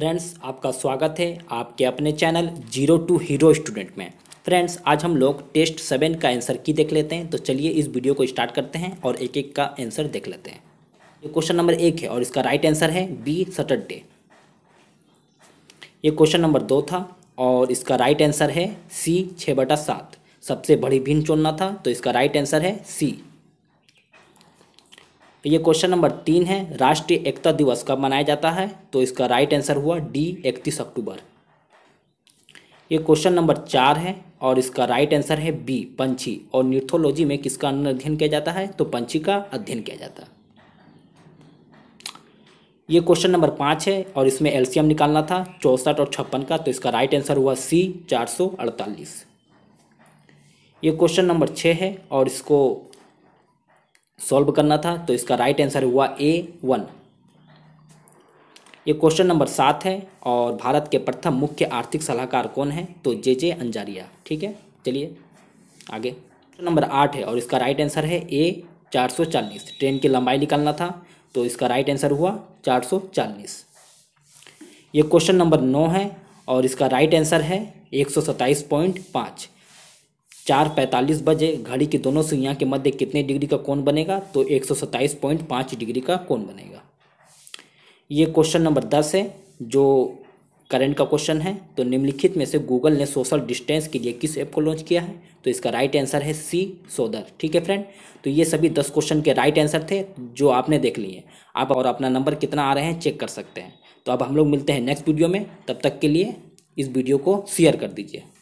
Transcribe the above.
friends आपका स्वागत है आपके अपने channel zero to hero student में फ्रेंड्स आज हम लोग टेस्ट सेवन का आंसर की देख लेते हैं तो चलिए इस वीडियो को स्टार्ट करते हैं और एक एक का आंसर देख लेते हैं ये क्वेश्चन नंबर एक है और इसका राइट आंसर है बी सटरडे ये क्वेश्चन नंबर दो था और इसका राइट आंसर है सी छः बटा सात सबसे बड़ी भिन्न चुनना था तो इसका राइट आंसर है सी तो ये क्वेश्चन नंबर तीन है राष्ट्रीय एकता दिवस कब मनाया जाता है तो इसका राइट आंसर हुआ डी इकतीस अक्टूबर ये क्वेश्चन नंबर चार है और इसका राइट आंसर है बी पंछी और न्यूथोलॉजी में किसका अध्ययन किया जाता है तो पंछी का अध्ययन किया जाता है ये क्वेश्चन नंबर पाँच है और इसमें एलसीएम निकालना था चौंसठ और छप्पन का तो इसका राइट आंसर हुआ सी चार सौ अड़तालीस ये क्वेश्चन नंबर छः है और इसको सॉल्व करना था तो इसका राइट आंसर हुआ ए वन ये क्वेश्चन नंबर सात है और भारत के प्रथम मुख्य आर्थिक सलाहकार कौन है तो जे जे अंजारिया ठीक है चलिए आगे क्वेश्चन नंबर आठ है और इसका राइट आंसर है ए चार सौ चालीस ट्रेन की लंबाई निकालना था तो इसका राइट आंसर हुआ चार सौ चालीस ये क्वेश्चन नंबर नौ है और इसका राइट आंसर है एक सौ सत्ताईस पॉइंट पाँच चार पैंतालीस बजे घड़ी की दोनों सुइयां के मध्य कितने डिग्री का कोण बनेगा तो एक सौ सत्ताईस पॉइंट पाँच डिग्री का कोण बनेगा ये क्वेश्चन नंबर दस है जो करंट का क्वेश्चन है तो निम्नलिखित में से गूगल ने सोशल डिस्टेंस के लिए किस ऐप को लॉन्च किया है तो इसका राइट आंसर है सी सोदर ठीक है फ्रेंड तो ये सभी दस क्वेश्चन के राइट आंसर थे जो आपने देख लिए आप और अपना नंबर कितना आ रहे हैं चेक कर सकते हैं तो अब हम लोग मिलते हैं नेक्स्ट वीडियो में तब तक के लिए इस वीडियो को शेयर कर दीजिए